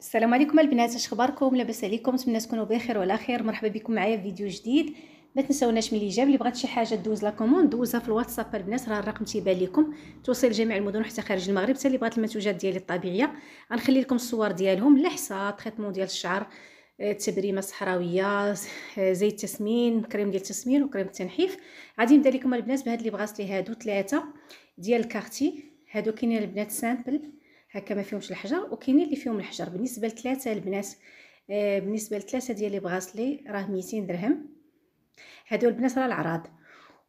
السلام عليكم البنات اش اخباركم لاباس عليكم نتمنى تكونوا بخير وعلى خير مرحبا بكم معايا في فيديو جديد ما تنساوناش من جاب اللي بغات شي حاجه دوز لا كوموند دوزها في الواتساب البنات راه الرقم تيبان لكم توصل جميع المدن حتى خارج المغرب حتى اللي بغات المنتوجات ديالي الطبيعيه غنخلي لكم الصور ديالهم اللحسه تريتمون ديال الشعر التبريمه آه، الصحراويه آه، زيت التسمين كريم ديال التسمين وكريم التنحيف غادي نبدا لكم البنات بهاد اللي بغات لي هادو ثلاثه ديال الكارتي هادو كاينين البنات سامبل هكا ما فيهمش الحجر وكاينين اللي فيهم الحجر بالنسبه لثلاثه البنات آه، بالنسبه لثلاثه ديال لي بغاسلي راه 200 درهم هادو البنات راه العراض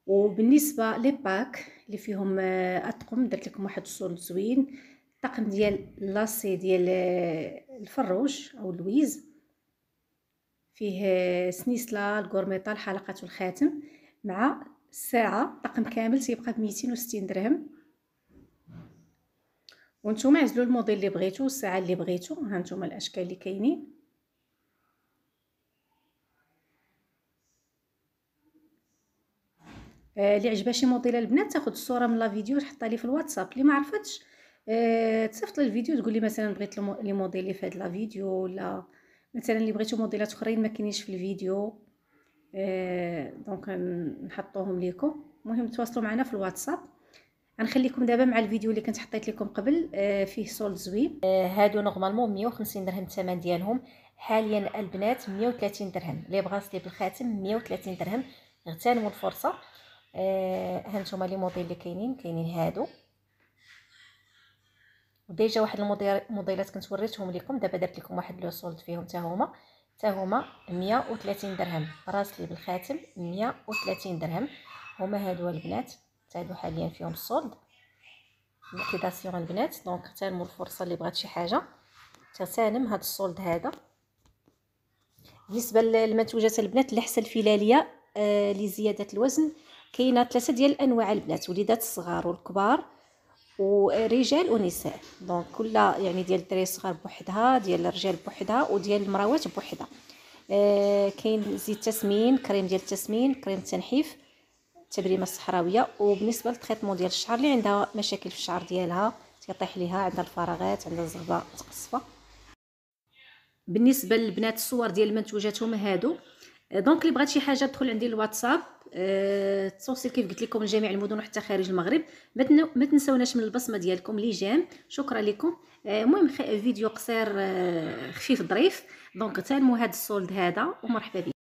وبالنسبه لي باك اللي فيهم آه اطقم درت لكم واحد الصور زوين الطقم ديال لاسي ديال آه، الفروج او اللويز فيه آه، سنيسله الكورميطه الحلقات والخاتم مع الساعه طقم كامل تيبقى ب 260 درهم وانتوما عزلوا الموديل اللي بغيتو والساعه اللي بغيتو هانتوما الاشكال اللي كاينين آه، اللي عجبها شي موديل البنات تاخذ الصوره من لا فيديو تحطها لي في الواتساب اللي ما عرفتش أه تصيفط لي الفيديو تقول لي مثلا بغيت لي موديل اللي في هاد لا فيديو ولا مثلا اللي بغيتو موديلات اخرين ما كاينينش في الفيديو أه دونك نحطوهم ليكم المهم تواصلوا معنا في الواتساب غنخليكم دابا مع الفيديو اللي كنت حطيت لكم قبل آه، فيه صول زوين آه، هادو نورمالمون 150 درهم الثمن ديالهم حاليا البنات 130 درهم اللي بغا سليب الخاتم 130 درهم اغتنموا الفرصه آه، ها هانتوما لي موديل اللي كاينين كاينين هادو وديجا واحد الموديلات كنت وريتهم لكم دابا درت لكم واحد لو سولد فيهم حتى هما حتى هما 130 درهم راسلي بالخاتم 130 درهم هما هادو البنات تاعدو حاليا فيهم الصولد ليكيداسيون البنات دونك تنمو الفرصه اللي بغات شي حاجه تسالم هاد السولد هذا بالنسبه للمنتوجات البنات في الفلاليه آه لزياده الوزن كاينه ثلاثه ديال الانواع البنات وليدات الصغار والكبار ورجال ونساء دونك كل يعني ديال الدراري الصغار بوحدها ديال الرجال بوحدها وديال المراوات بوحدها آه كاين زيت تسمين كريم ديال التسمين كريم التنحيف التبريمه الصحراويه وبالنسبه للتريتمون ديال الشعر اللي عندها مشاكل في الشعر ديالها تيطيح ليها عندها الفراغات عندها الزغبه متقصفه بالنسبه للبنات الصور ديال منتوجاتهم هادو دونك اللي بغات شي حاجه تدخل عندي الواتساب أه توصل كيف قلت لكم لجميع المدن وحتى خارج المغرب ما تنساوناش من البصمه ديالكم لي جام شكرا لكم آه، المهم أه فيديو قصير آه، خفيف ظريف دونك تنمو هذا السولد هذا ومرحبا بكم